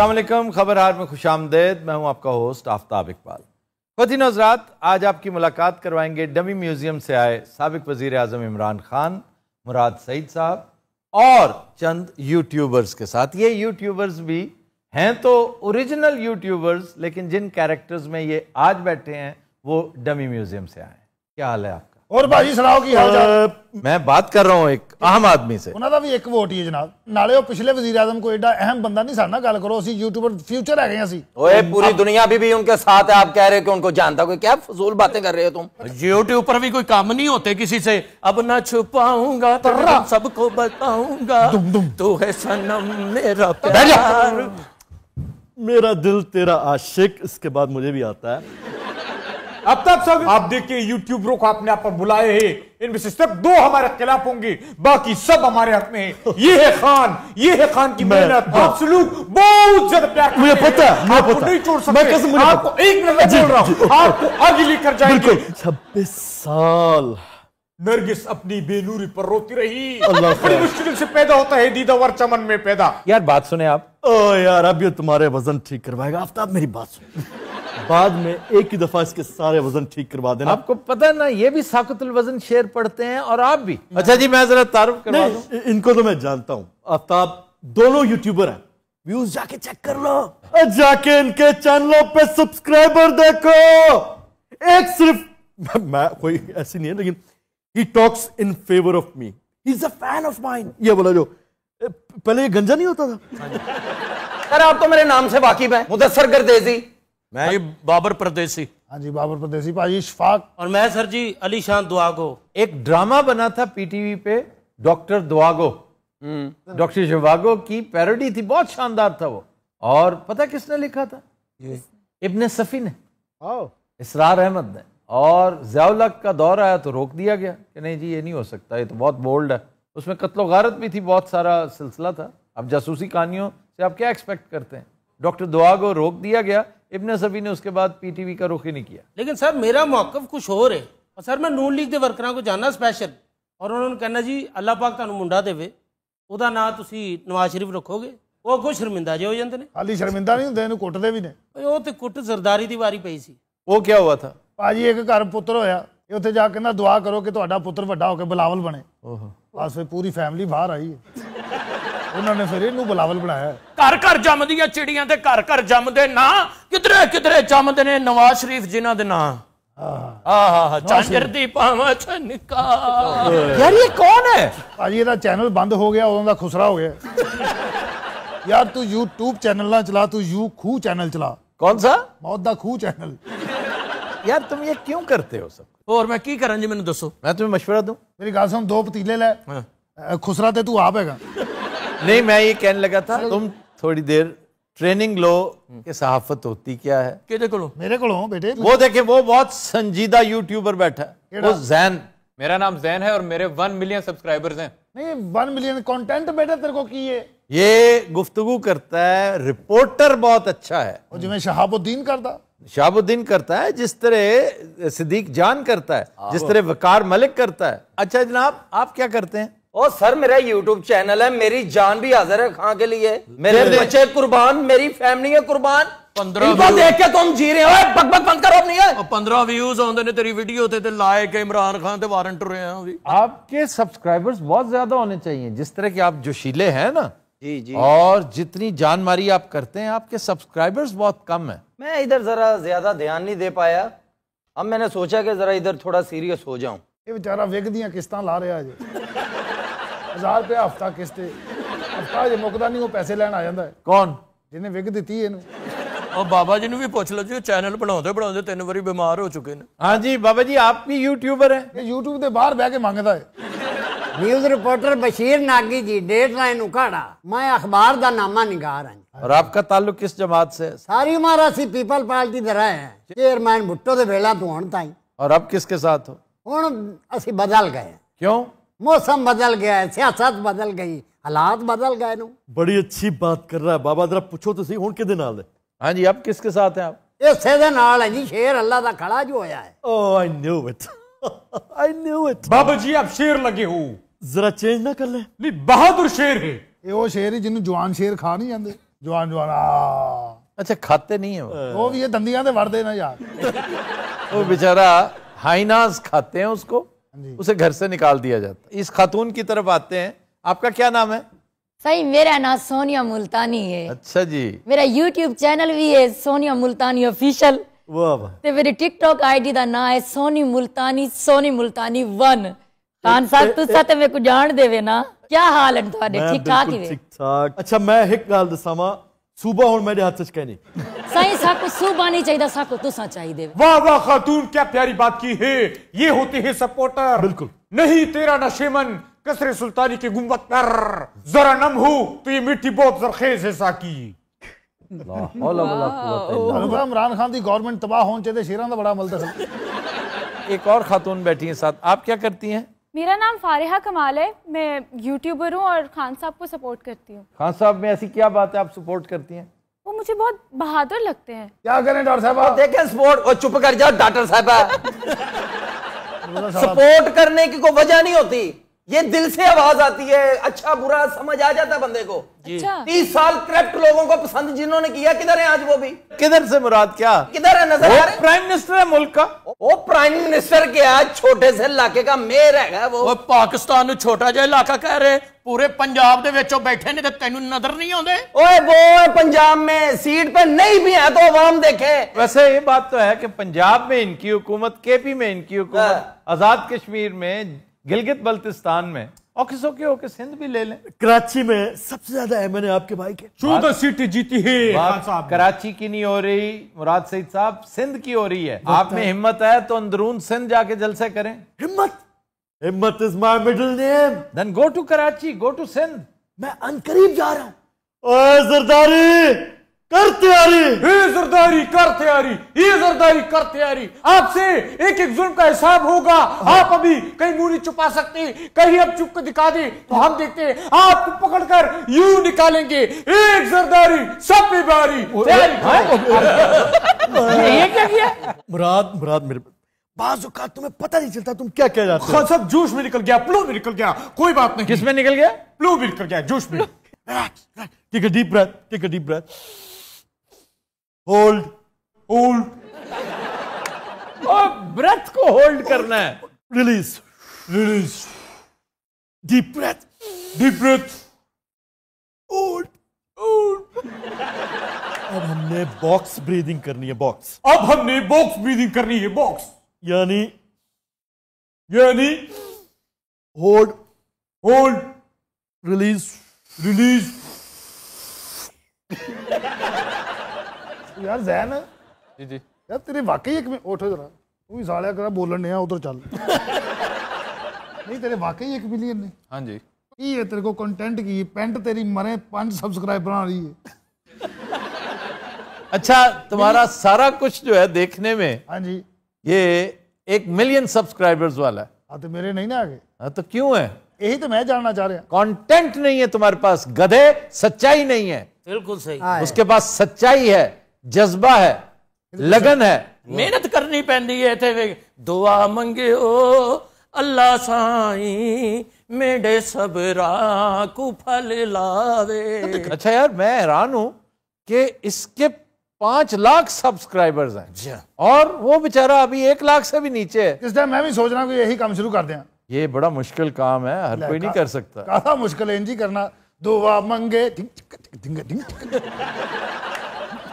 असलम खबर हार में खुश आमदेद मैं हूं आपका होस्ट आफ्ताब इकबाल खुदी नजरात आज आपकी मुलाकात करवाएंगे डमी म्यूज़ियम से आए सबक वजीर अजम इमरान ख़ान मुराद सईद साहब और चंद यूट्यूबर्स के साथ ये यूट्यूबर्स भी हैं तो ओरिजिनल यूट्यूबर्स लेकिन जिन कैरेक्टर्स में ये आज बैठे हैं वो डमी म्यूज़ियम से आए क्या हाल है आपका और भाजी सुनाओ की हाल मैं बात कर रहा हूं एक आम आदमी से उन्होंने भी एक वोट ही है जनाब नाले वो पिछले वजीर आजम को एडा अहम बंदा नहीं सर ना गल करो असि यूट्यूबर फ्यूचर है गए असि ओए दुनिया भी भी उनके साथ आप कह रहे हो उनको जानता कोई क्या फजूल बातें कर रहे हो तुम यूट्यूब पर भी कोई काम नहीं होते किसी से अब ना छुपाऊंगा तो सबको बताऊंगा तू है मेरा दिल तेरा आशिक इसके बाद मुझे भी आता है अब तक सब आप देखिए यूट्यूबरों को आपने आप पर बुलाए हैं इनमें से सिर्फ दो हमारे खिलाफ होंगे बाकी सब हमारे हक में है ये है खान ये है खान की मेहनत आप हाँ। सलूक बहुत ज्यादा प्यार मुझे पता है मुझे पता नहीं छोड़ सकते मैं आपको एक मिनट छोड़ रहा हूँ आपको आगे लेकर जाएंगे छब्बीस साल नरगिस अपनी बेनूरी पर रोती रही अल्लाह बड़ी मुश्किल से पैदा होता है दीदावर चमन में पैदा यार बात सुने आप ओ यार अब ये तुम्हारे वजन ठीक करवाएगा आफ्ताब मेरी बात सुन बाद में एक ही दफा इसके सारे वजन ठीक करवा देना आपको पता ना ये भी साकुतुल वजन शेर पढ़ते हैं और आप भी अच्छा जी मैं जरा तारुफ करवा दूं इनको तो मैं जानता हूँ आफ्ताब दोनों यूट्यूबर हैं व्यूज जाके चेक कर लो जाके इनके चैनलों पे सब्सक्राइबर देखो एक सिर्फ मैं कोई ऐसी नहीं है लेकिन he talks in favour of me he is a fan of mine ये बोला जो पहले ये गंजा नहीं होता था सर हाँ आप तो मेरे नाम से वाकिफ हैं मुदसर गर्देजी मैं जी बाबर परदेसी हाँ जी बाबर परदेसी भाजी शफाक और मैं सर जी अली शान दुआगो एक ड्रामा बना था पीटीवी पे डॉक्टर दुआगो हम्म। डॉक्टर शिवागो की पैरोडी थी बहुत शानदार था वो और पता किसने लिखा था इब्ने सफ़ी ने इसरार अहमद ने और जयालक का दौर आया तो रोक दिया गया कि नहीं जी ये नहीं हो सकता ये तो बहुत बोल्ड है उसमें कत्लो गारत भी थी बहुत सारा सिलसिला था अब जासूसी कहानियों से आप क्या एक्सपेक्ट करते हैं डॉक्टर दुआगो रोक दिया गया इबन सफ़ी ने उसके बाद पी टी वी का रुख ही नहीं किया लेकिन सर मेरा मौकफ कुछ हो रहे और सर मैं ਨੂਨ ਲੀਗ ਦੇ ਵਰਕਰਾਂ ਕੋ ਜਾਣਾ ਸਪੈਸ਼ਲ ਔਰ ਉਹਨਾਂ ਨੂੰ ਕਹਿੰਦਾ ਜੀ ਅੱਲਾਹ ਪਾਕ ਤੁਹਾਨੂੰ ਮੁੰਡਾ ਦੇਵੇ ਉਹਦਾ ਨਾਂ ਤੁਸੀਂ ਨਵਾਜ਼ ਸ਼ਰੀਫ ਰੱਖੋਗੇ ਉਹ ਕੋ ਸ਼ਰਮਿੰਦਾ ਜੇ ਹੋ ਜਾਂਦੇ ਨੇ ਖਾਲੀ ਸ਼ਰਮਿੰਦਾ ਨਹੀਂ ਹੁੰਦੇ ਇਹਨੂੰ ਕੁੱਟਦੇ ਵੀ ਨੇ ਉਹ ਤੇ ਕੁੱਟ ਜ਼ਰਦਾਰੀ ਦੀ ਵਾਰੀ ਪਈ ਸੀ ਉਹ ਕੀ ਹੋਇਆ ਥਾ ਭਾਜੀ ਇੱਕ ਘਰ ਪੁੱਤਰ ਹੋਇਆ ਇਹ ਉੱਥੇ ਜਾ ਕੇ ਕਹਿੰਦਾ ਦੁਆ ਕਰੋ ਕਿ ਤੁਹਾਡਾ ਪੁੱਤਰ ਵੱਡਾ ਹੋ ਕੇ ਬਲਾਵਲ ਬਣੇ ਓਹੋ ਬਸ ਪੂਰੀ ਫੈਮਿਲੀ ਬਾਹਰ ਆਈ ਹੈ ਉਹਨਾਂ ਨੇ ਫਿਰ ਇਹਨੂੰ ਬੁਲਾਵਲ ਬਣਾਇਆ ਘਰ ਘਰ ਜੰਮਦੀਆਂ ਚਿੜੀਆਂ ਤੇ ਘਰ ਘਰ ਜੰਮਦੇ ਨਾ ਕਿਧਰੇ ਕਿਧਰੇ ਜੰਮਦੇ ਨੇ ਨਵਾਜ਼ ਸ਼ਰੀਫ ਜਿਨ੍ਹਾਂ ਦੇ ਨਾਂ ਆਹ ਚਾਂਜਰ ਦੀ ਪਾਵਾ ਛਨਕਾ ਯਾਰ ਇਹ ਕੌਣ ਹੈ ਭਾਜੀ ਇਹਦਾ ਚੈਨਲ ਬੰਦ ਹੋ ਗਿਆ ਉਦੋਂ ਦਾ ਖੁਸਰਾ ਹੋ ਗਿਆ ਯਾਰ ਤੂੰ YouTube ਚੈਨਲ ਨਾ ਚਲਾ ਤੂੰ ਯੂ ਖੂ ਚੈਨਲ ਚਲਾ कौन सा मौत का खू चैनल यार तुम ये क्यों करते हो सब और मैं की करा जी मैं दसो मैं तुम्हें मशवरा दूं मेरी गल सुन दो पतीले लै हाँ। खुसरा ते तू आप हैगा नहीं मैं ये कहने लगा था तुम थोड़ी देर ट्रेनिंग लो कि सहाफत होती क्या है मेरे को बेटे वो देखे वो बहुत संजीदा यूट्यूबर बैठा है वो जैन मेरा नाम जैन है और मेरे वन मिलियन सब्सक्राइबर्स हैं नहीं वन मिलियन कंटेंट बेटा तेरे को की है ये गुफ्तगु करता है रिपोर्टर बहुत अच्छा है और जिम्मे शहाबुद्दीन करता शहाबुद्दीन करता है जिस तरह सिद्दीक जान करता है जिस तरह वकार मलिक करता है अच्छा जनाब आप क्या करते हैं ओ सर मेरा यूट्यूब चैनल है मेरी जान भी हाजिर है खां के लिए मेरे बच्चे कुर्बान मेरी फैमिली है कुर्बान जिस तरह के आप जोशीले हैं ना जी जी और जितनी जान मारी आप करते हैं आपके सब्सक्राइबर्स बहुत कम है मैं इधर जरा ज्यादा ध्यान नहीं दे पाया अब मैंने सोचा कि जरा इधर थोड़ा सीरियस हो जाऊ ये बेचारा दिया किस्तां ला रहा है हजार रुपया हफ्ता किस्त हफ्ता हजे मुकदा नहीं पैसे लैन आ जाता है कौन जिन्हें विघ दी इन बाबा जी ने भी पूछ लो जी चैनल बनाते बनाते तीन बार बीमार हो चुके हैं हाँ जी बाबा जी आप भी यूट्यूबर है यूट्यूब के बाहर बह के मंगता है news reporter Bashir Nagi ji dateline उखाड़ा मैं अखबार का नामा निगार हूँ और आपका ताल्लुक किस जमात से सारी उम्र असी पीपल पार्टी दे रहे हैं चेयरमैन भुट्टो के वेला तो आने और अब किसके साथ हो हूँ असी बदल गए क्यों मौसम बदल गया है सियासत बदल गई हालात बदल गए ਨੂੰ ਬੜੀ ਅੱਛੀ ਬਾਤ ਕਰ ਰਹਾ ਹੈ ਬਾਬਾ ਜਰਾ ਪੁੱਛੋ ਤੁਸੀਂ ਹੁਣ ਕਿਹਦੇ ਨਾਲ आई न्यू इट बाबा जी आप शेर लगे हो जरा चेंज ना कर ले नहीं बहादुर शेर है ये वो शेर है जवान शेर खा नहीं जवान जवान अच्छा खाते नहीं है uh. वो, भी ये दंदियां दे ना यार वो बेचारा हाइनाज खाते हैं उसको उसे घर से निकाल दिया जाता है इस खातून की तरफ आते हैं आपका क्या नाम है सही मेरा नाम सोनिया मुल्तानी है अच्छा जी मेरा यूट्यूब चैनल भी है सोनिया मुल्तानी ऑफिशियल ते तो मेरी टिकटॉक आईडी का नाम है सोनी मुल्तानी सोनी मुल्तानी वन खान साहब तुसा ते मेरे को जान देवे ना क्या हाल है ਤੁਹਾਡੇ ਠੀਕ ਠਾਕ ਹੀ ਵੇ ਠੀਕ ਠਾਕ ਅੱਛਾ ਮੈਂ ਇੱਕ ਗੱਲ ਦੱਸਾਂ ਵਾ ਸੂਬਾ ਹੁਣ सही साको सुबानी चाहिए साको तुसा चाहिए वाह वाह खातून क्या प्यारी बात की है ये होते हैं सपोर्टर बिल्कुल नहीं तेरा नशेमन कसरे सुल्तानी के गुम्बद पर जरा नम हो तो ये मिट्टी बहुत जरखेज है साकी इमरान खान की गवर्नमेंट तबाह होने चाहिए शेर का बड़ा मलता एक और खातून बैठी है साथ आप क्या करती हैं मेरा नाम फारिहा कमाल है मैं यूट्यूबर हूं और खान साहब को सपोर्ट करती हूं खान साहब में ऐसी क्या बात है आप सपोर्ट करती हैं वो मुझे बहुत बहादुर लगते हैं क्या करें डॉक्टर साहब देखें स्पोर्ट और चुप कर जाओ डॉक्टर साहब सपोर्ट करने की कोई वजह नहीं होती ये दिल से आवाज आती है अच्छा बुरा समझ आ जाता बंदे को अच्छा। अच्छा। तीस साल करप्ट लोगों को पसंद जिन्होंने किया किधर है आज वो भी किधर से मुराद क्या किधर है नजर वो प्राइम मिनिस्टर है मुल्क का वो प्राइम मिनिस्टर के आज छोटे से इलाके का मेयर है वो, वो पाकिस्तान छोटा जहा इलाका कह रहे पूरे पंजाब बैठे ने तेन नजर नहीं आते वो पंजाब में सीट पर नहीं भी है तो अवाम देखे वैसे ये बात तो है कि पंजाब में इनकी हुकूमत पी में इनकी हुकूमत हाँ। आजाद कश्मीर में गिलगित बल्तिस्तान में सिंध भी ले लें कराची में सबसे ज्यादा आपके भाई के चौदह जीती है कराची की नहीं हो रही मुराद सईद साहब सिंध की हो रही है आप में हिम्मत है तो अंदरून सिंध जाके जलसे करें हिम्मत Himmat is my middle name then go to Karachi go to Sindh मैं अनकरीब जा रहा हूं ओए कर तैयारी हे जरदारी कर तैयारी ये जरदारी कर तैयारी आपसे एक एक जुल्म का हिसाब होगा आप अभी कहीं मुंह नहीं छुपा सकते कहीं अब चुप दिखा दे तो हम देखते हैं आपको पकड़कर यू निकालेंगे एक जरदारी सब बीमारी मुराद मुराद मेरे बाजुकात तुम्हें पता नहीं चलता तुम क्या कह जाते हो हाँ, सब जोश में निकल गया फ्लो में निकल गया कोई बात नहीं किसमें निकल गया फ्लो में निकल गया जोश में डीप ब्रेथ ठीक है deep breath hold hold breath को होल्ड करना है release release deep breath deep breath hold hold अब हमने बॉक्स ब्रीदिंग करनी है बॉक्स अब हमने बॉक्स ब्रीदिंग करनी है बॉक्स यानी यानी होल्ड होल्ड रिलीज रिलीज यार जैन जी जी यार तेरे वाकई एक मिनट उठ जरा तू भी साले करा बोलन नहीं उधर चल नहीं तेरे वाकई एक मिलियन ने हाँ जी की है तेरे को कंटेंट की पेंट तेरी मरे पांच सब्सक्राइबर बना रही है अच्छा तुम्हारा सारा कुछ जो है देखने में हाँ जी ये एक मिलियन सब्सक्राइबर्स वाला है हाँ तो मेरे नहीं ना आगे हाँ तो क्यों है यही तो मैं जानना चाह रहा कंटेंट नहीं है तुम्हारे पास गधे सच्चाई नहीं है बिल्कुल सही हाँ, उसके पास सच्चाई है जज्बा है लगन है मेहनत करनी पैंदी है थे दुआ मंगे हो अल्लाह साई मेरे सबरा को फल लावे तो अच्छा यार मैं हैरान हूं कि इसके पांच लाख सब्सक्राइबर्स हैं जी हाँ। और वो बेचारा अभी एक लाख से भी नीचे है इस टाइम मैं भी सोच रहा हूँ यही काम शुरू कर दें ये बड़ा मुश्किल काम है हर कोई नहीं कर सकता काफा मुश्किल है इंजी करना दुआ मंगे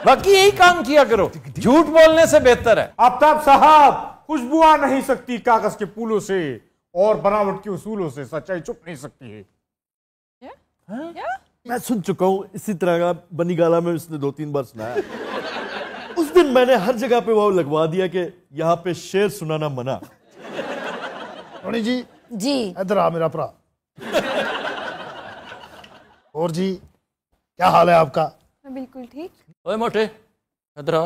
बाकी यही काम किया करो झूठ बोलने से बेहतर है आफ्ताब साहब खुशबू आ नहीं सकती कागज के पुलों से और बनावट के उसूलों से सच्चाई छुप नहीं सकती है yeah? Yeah? हाँ? मैं सुन चुका हूँ इसी तरह का बनी गाला में उसने दो तीन बार सुनाया दिन मैंने हर जगह पे वो लगवा दिया कि यहाँ पे शेर सुनाना मना जी जी इधर आ मेरा भरा और जी क्या हाल है आपका बिल्कुल ठीक ओए मोटे इधर आ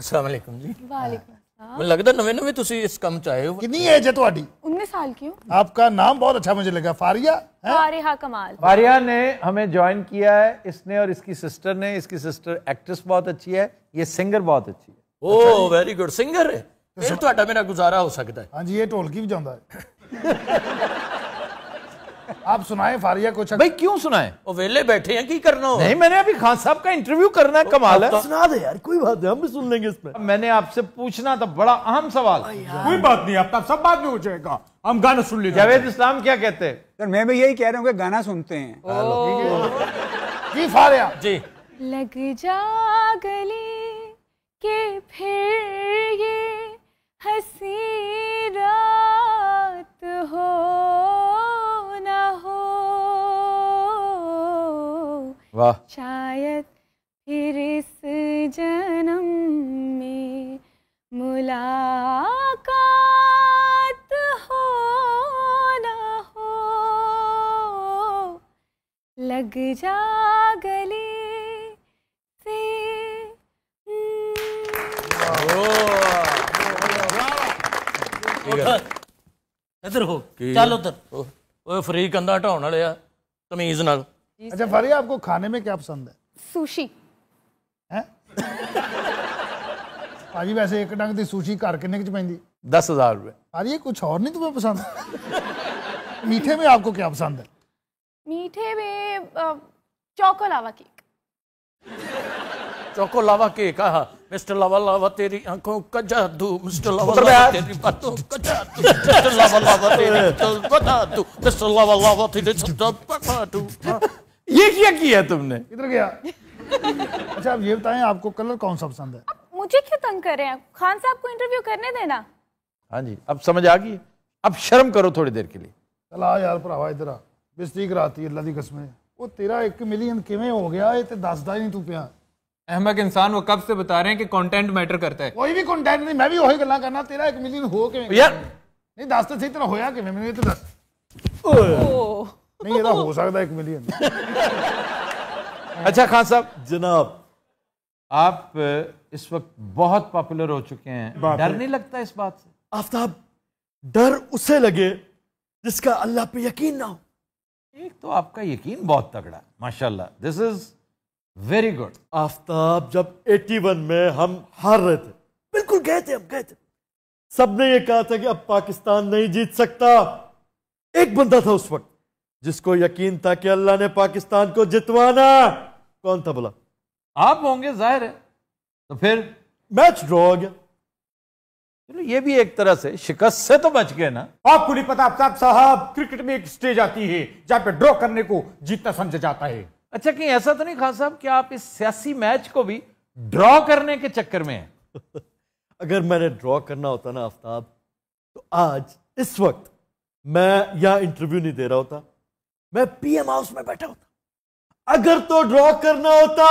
अस्सलाम वालेकुम जी वालेकुम मुझे ਲੱਗਦਾ ਨਵੇਂ नवे ਤੁਸੀਂ ਇਸ ਕੰਮ ਚ ਆਏ ਹੋ ਕਿੰਨੀ ਏਜ ਹੈ ਤੁਹਾਡੀ 19 साल की हूँ आपका नाम बहुत अच्छा मुझे लगा फारिया है फारिहा कमाल फारिया ने हमें ज्वाइन किया है इसने और इसकी सिस्टर ने इसकी सिस्टर एक्ट्रेस बहुत अच्छी है ये सिंगर बहुत अच्छी है ओ वेरी गुड सिंगर है फिर ਤੁਹਾਡਾ मेरा गुजारा हो सकता है हाँ जी ये ढोलकी बजाता है आप सुनाए फारिया को भाई क्यों सुनाए वो वेले बैठे हैं की करना नहीं मैंने अभी खान साहब का इंटरव्यू करना है कमाल है तो- सुना दे यार कोई बात नहीं हम भी सुन लेंगे इस पर मैंने आपसे पूछना था बड़ा अहम सवाल कोई बात नहीं आपका सब बात में हो जाएगा हम गाना सुन लेते जावेद इस्लाम क्या कहते हैं सर मैं भी यही कह रहा हूँ कि गाना सुनते हैं जी फारिया जी लग जा गली के फिर ये हसी रात हो वाह शायद फिर इस जन्म में मुलाकात हो ना हो लग जा गले से ਇਧਰ ਹੋ ਚੱਲ ਉਧਰ ਓਏ ਫਰੀਕ ਕੰਦਾ ਢਾਉਣ ਵਾਲਿਆ ਤਮੀਜ਼ ਨਾਲ अच्छा फरिया आपको खाने में क्या पसंद है सुशी ਹੈ ਭਾਜੀ वैसे एक ਡੰਗ ਦੀ सुशी घर ਕਿੰਨੇ ਕਿ ਚ ਪੈਂਦੀ 10000 ਰੁਪਏ ਭਾਜੀ ਇਹ ਕੁਝ ਹੋਰ ਨਹੀਂ ਤੁਹਾਨੂੰ ਪਸੰਦ मीठे में आपको क्या पसंद है मीठे में choco lava cake choco lava cake हाँ मिस्टर लावा लावा तेरी आंखों का जादू मिस्टर लावा लावा तेरी बातों का जादू मिस्टर लावा लावा तेरी बातों का जादू मिस्टर लावा लावा तेरी सब बातों ये क्या किया तुमने इधर गया अच्छा आप ये बताएं आपको कलर कौन सा पसंद है मुझे क्यों तंग कर रहे हैं खान साहब को इंटरव्यू करने देना हाँ जी अब समझ आ गई अब शर्म करो थोड़ी देर के लिए चल आ यार भरावा इधर आ कराती अल्लाह की कसम वो तेरा एक मिलियन ਕਿਵੇਂ हो गया ये तो दसदा ਹੀ ਨਹੀਂ ਤੂੰ ਪਿਆ ਅਹਿਮਕ ਇਨਸਾਨ ਉਹ ਕਬ ਸੇ ਬਤਾ ਰਹੇ ਹੈ ਕਿ ਕੰਟੈਂਟ ਮੈਟਰ ਕਰਤਾ ਹੈ ਕੋਈ ਵੀ ਕੰਟੈਂਟ ਨਹੀਂ ਮੈਂ ਵੀ ਉਹੀ ਗੱਲਾਂ ਕਰਨਾ ਤੇਰਾ 1 ਮਿਲੀਅਨ ਹੋ ਕਿਵੇਂ ਯਾਰ ਨਹੀਂ ਦੱਸ ਤੇ तेरा तो होया कि ਕਿਵੇਂ ਮੈਨੂੰ ਇਹ ਨਹੀਂ ਇਹਦਾ ਹੋ ਸਕਦਾ 1 ਮਿਲੀਅਨ अच्छा खान साहब जनाब आप इस वक्त बहुत पॉपुलर हो चुके हैं डर नहीं लगता इस बात से आफ्ताब डर उसे लगे जिसका अल्लाह पे यकीन ना हो एक तो आपका यकीन बहुत तगड़ा है माशाल्लाह this is very good Aftab जब 81 में हम हार रहे थे बिल्कुल गए थे हम गए थे सबने ये कहा था कि अब पाकिस्तान नहीं जीत सकता एक बंदा था उस वक्त जिसको यकीन था कि अल्लाह ने पाकिस्तान को जितवाना कौन था बोला आप होंगे जाहिर है तो फिर मैच ड्रॉ हो गया चलो ये भी एक तरह से शिकस्त से तो बच गए ना आपको नहीं पता आप साहब क्रिकेट में एक स्टेज आती है जहां पे ड्रॉ करने को जीतना समझा जाता है अच्छा कहीं ऐसा तो नहीं खास साहब कि आप इस सियासी मैच को भी ड्रॉ करने के चक्कर में अगर मैंने ड्रॉ करना होता ना आफ्ताब तो आज इस वक्त मैं यहां इंटरव्यू नहीं दे रहा होता मैं पीएम हाउस में बैठा होता अगर तो ड्रॉ करना होता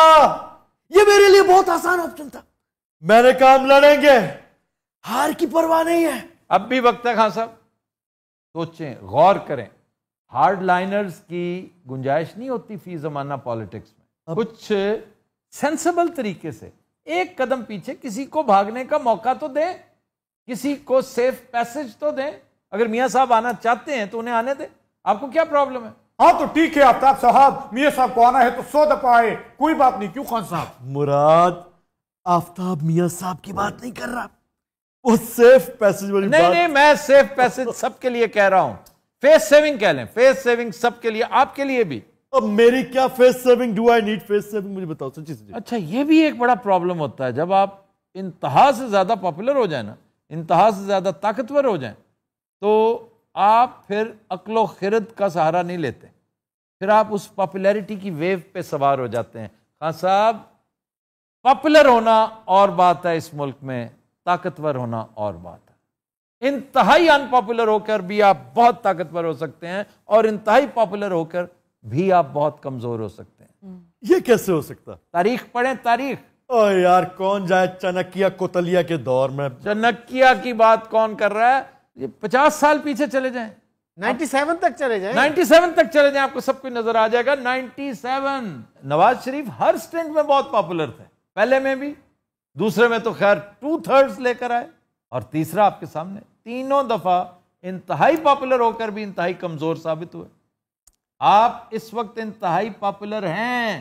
ये मेरे लिए बहुत आसान ऑप्शन था मैंने काम लड़ेंगे हार की परवाह नहीं है अब भी वक्त है खान साहब सोचें गौर करें हार्ड लाइनर्स की गुंजाइश नहीं होती फी जमाना पॉलिटिक्स में कुछ सेंसेबल तरीके से एक कदम पीछे किसी को भागने का मौका तो दें किसी को सेफ पैसेज तो दें अगर मियाँ साहब आना चाहते हैं तो उन्हें आने दें आपको क्या प्रॉब्लम है हाँ तो ठीक है आफ्ताब साहब मियाँ साहब को आना है तो सो दफा आए कोई बात नहीं क्यों खान साहब मुराद आफ्ताब मियाँ साहब की बात नहीं कर रहा वो सेफ पैसेज वाली नहीं नहीं मैं सेफ पैसेज सबके लिए कह रहा हूँ फेस सेविंग कह लें फेस सेविंग सबके लिए आपके लिए भी अब मेरी क्या face saving do I need face saving मुझे बताओ सच्ची सच्ची अच्छा ये भी एक बड़ा प्रॉब्लम होता है जब आप इंतहा से ज्यादा पॉपुलर हो जाए ना इंतहा से ज्यादा ताकतवर हो जाए तो आप फिर अकलो खिरत का सहारा नहीं लेते फिर आप उस पॉपुलैरिटी की वेव पे सवार हो जाते हैं खान हाँ साहब पॉपुलर होना और बात है इस मुल्क में ताकतवर होना और बात है इंतहाई अनपॉपुलर होकर भी आप बहुत ताकतवर हो सकते हैं और इंतहाई पॉपुलर होकर भी आप बहुत कमजोर हो सकते हैं हम्म। ये कैसे हो सकता तारीख पढ़े तारीख ओ यार कौन जाए चनकिया कोतलिया के दौर में चनकिया की बात कौन कर रहा है ये पचास साल पीछे चले जाएं 97 तक चले जाएं 97 तक चले जाएं आपको सब कुछ नजर आ जाएगा 97 नवाज शरीफ हर स्टेंट में बहुत पॉपुलर थे पहले में भी दूसरे में तो खैर टू थर्ड्स लेकर आए और तीसरा आपके सामने तीनों दफा इंतहाई पॉपुलर होकर भी इंतहाई कमजोर साबित हुए आप इस वक्त इंतहाई पॉपुलर हैं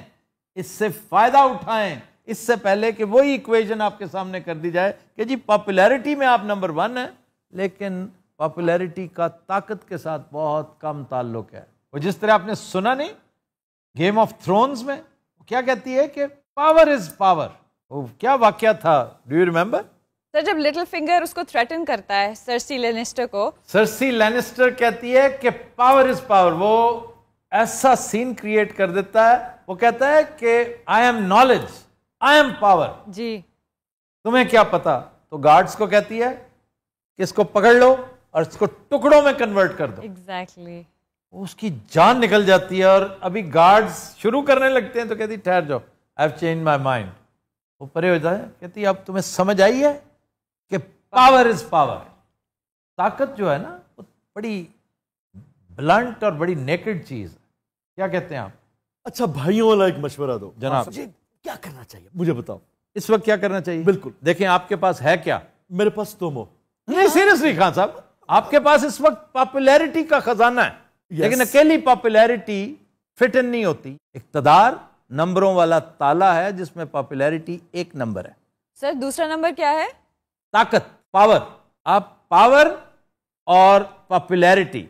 इससे फायदा उठाएं इससे पहले कि वही इक्वेशन आपके सामने कर दी जाए कि जी पॉपुलैरिटी में आप नंबर वन हैं लेकिन पॉपुलैरिटी का ताकत के साथ बहुत कम ताल्लुक है वो जिस तरह आपने सुना नहीं गेम ऑफ थ्रोन्स में क्या कहती है कि पावर इज पावर वो क्या वाक्य था डू यू रिमेम्बर सर जब लिटिल फिंगर उसको थ्रेटन करता है सरसी लेनिस्टर को सरसी लेनिस्टर कहती है कि पावर इज पावर वो ऐसा सीन क्रिएट कर देता है वो कहता है कि I am knowledge I am power जी तुम्हें क्या पता तो गार्ड्स को कहती है कि इसको पकड़ लो और इसको टुकड़ों में कन्वर्ट कर दो एग्जैक्टली exactly. उसकी जान निकल जाती है और अभी गार्ड्स शुरू करने लगते हैं तो कहती ठहर जाओ I have change my mind वो परे हो जाए कहती अब तुम्हें समझ आई है कि पावर इज पावर ताकत जो है ना वो बड़ी ब्लंट और बड़ी नेकेड चीज है क्या कहते हैं आप अच्छा भाइयों वाला एक मशवरा दो जनाब क्या करना चाहिए मुझे बताओ इस वक्त क्या करना चाहिए बिल्कुल देखें आपके पास है क्या मेरे पास तुम हो नहीं सीरियसली खान साहब आपके पास इस वक्त पॉपुलैरिटी का खजाना है yes. लेकिन अकेली पॉपुलैरिटी फिट इन नहीं होती इकतदार नंबरों वाला ताला है जिसमें पॉपुलैरिटी एक नंबर है सर दूसरा नंबर क्या है ताकत पावर आप पावर और पॉपुलैरिटी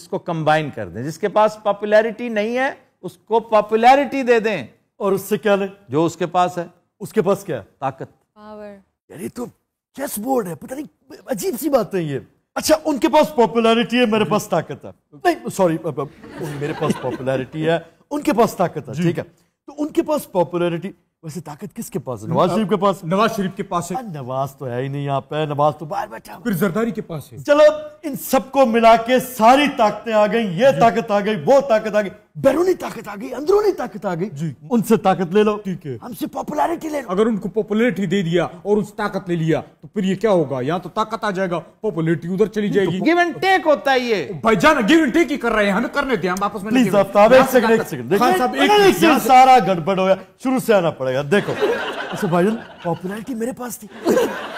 इसको कंबाइन कर दें जिसके पास पॉपुलैरिटी नहीं है उसको पॉपुलैरिटी दे दें और उससे क्या ले जो उसके पास है उसके पास क्या है ताकत पावर यानी तो चेस बोर्ड है पता नहीं अजीब सी बात है ये अच्छा उनके पास पॉपुलैरिटी है मेरे पास ताकत है नहीं सॉरी मेरे पास पॉपुलैरिटी है उनके पास ताकत है ठीक है तो उनके पास पॉपुलैरिटी वैसे ताकत किसके पास है नवाज शरीफ के पास नवाज शरीफ के पास है नवाज तो है ही नहीं यहाँ पे नवाज तो बाहर बैठा फिर जरदारी के पास है चलो इन सबको मिला के सारी ताकतें आ गई ये ताकत आ गई वो ताकत आ गई बैरूनी ताकत आ गई अंदरूनी ताकत आ गई जी उनसे ताकत ले लो ठीक है हमसे पॉपुलरिटी ले लो अगर उनको पॉपुलरिटी दे दिया और उनसे ताकत ले लिया तो फिर ये क्या होगा यहाँ तो ताकत आ जाएगा पॉपुलरिटी उधर चली तो जाएगी गिव एंड टेक होता है ये भाई जाना गिव एंड टेक ही कर रहे हैं हमें करने दिया हम आपस में सारा गड़बड़ हो गया शुरू से आना पड़ा पड़ेगा देखो अच्छा भाई पॉपुलैरिटी मेरे पास थी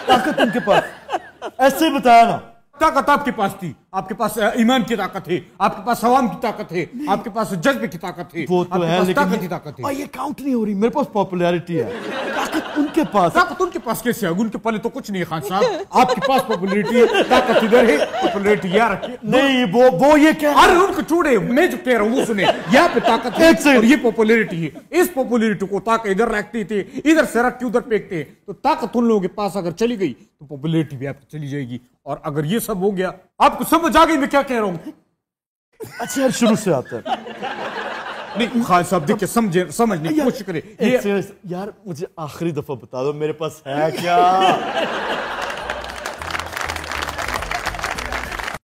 ताकत उनके पास ऐसे बताया ना ताकत आपके पास थी आपके पास ईमान की ताकत है आपके पास आवाम की ताकत है आपके पास जज्बे की ताकत है वो तो है लेकिन ताकत ही ताकत है ये काउंट नहीं हो रही मेरे पास पॉपुलैरिटी है ताकत उनके पास ताकत उनके पास कैसे है उनके पहले तो कुछ नहीं खान साहब आपके पास पॉपुलरिटी है ताकत इधर है पॉपुलरिटी यार नहीं वो वो ये कह अरे उनको चूड़े मैं जो कह रहा हूँ वो सुने यहाँ पे ताकत है ये पॉपुलरिटी है इस पॉपुलरिटी को ताकत इधर रखती थी इधर से रख के उधर फेंकते तो ताकत उन लोगों के पास अगर चली गई तो पॉपुलरिटी भी आपकी चली जाएगी और अगर ये सब हो गया आपको समझ आ गई मैं क्या कह रहा हूं अच्छा यार शुरू से आता है नहीं खान साहब देखिए समझे समझने की कोशिश करें यार मुझे आखिरी दफा बता दो मेरे पास है क्या